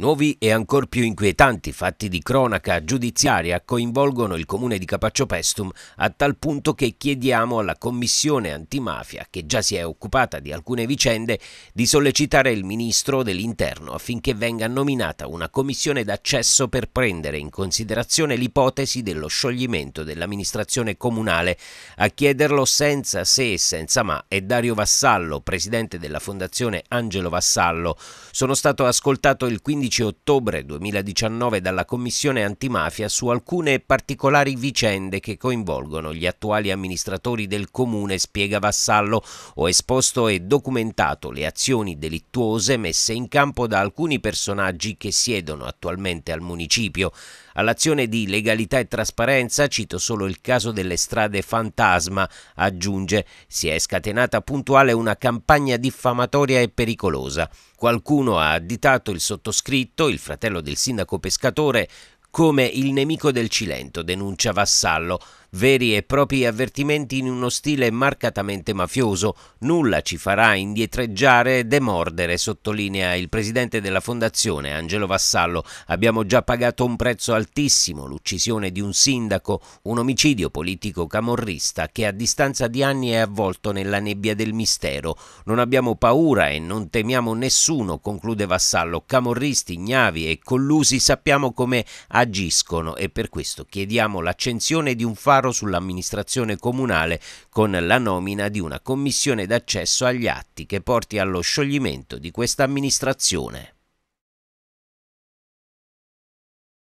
Nuovi e ancor più inquietanti fatti di cronaca giudiziaria coinvolgono il comune di Capaccio Pestum a tal punto che chiediamo alla commissione antimafia, che già si è occupata di alcune vicende, di sollecitare il ministro dell'interno affinché venga nominata una commissione d'accesso per prendere in considerazione l'ipotesi dello scioglimento dell'amministrazione comunale. A chiederlo senza se e senza ma è Dario Vassallo, presidente della fondazione Angelo Vassallo. Sono stato ascoltato il 15 15 ottobre 2019 dalla Commissione antimafia su alcune particolari vicende che coinvolgono gli attuali amministratori del comune, spiega Vassallo. Ho esposto e documentato le azioni delittuose messe in campo da alcuni personaggi che siedono attualmente al municipio. All'azione di legalità e trasparenza cito solo il caso delle strade fantasma, aggiunge, si è scatenata puntuale una campagna diffamatoria e pericolosa. Qualcuno ha additato il sottoscritto, il fratello del sindaco pescatore, come il nemico del Cilento, denuncia Vassallo, veri e propri avvertimenti in uno stile marcatamente mafioso. Nulla ci farà indietreggiare e demordere, sottolinea il presidente della fondazione Angelo Vassallo. Abbiamo già pagato un prezzo altissimo, l'uccisione di un sindaco, un omicidio politico camorrista che a distanza di anni è avvolto nella nebbia del mistero. Non abbiamo paura e non temiamo nessuno, conclude Vassallo. Camorristi, gnavi e collusi sappiamo come agiscono e per questo chiediamo l'accensione di un fatto Alfaro sull'amministrazione comunale con la nomina di una commissione d'accesso agli atti che porti allo scioglimento di questa amministrazione.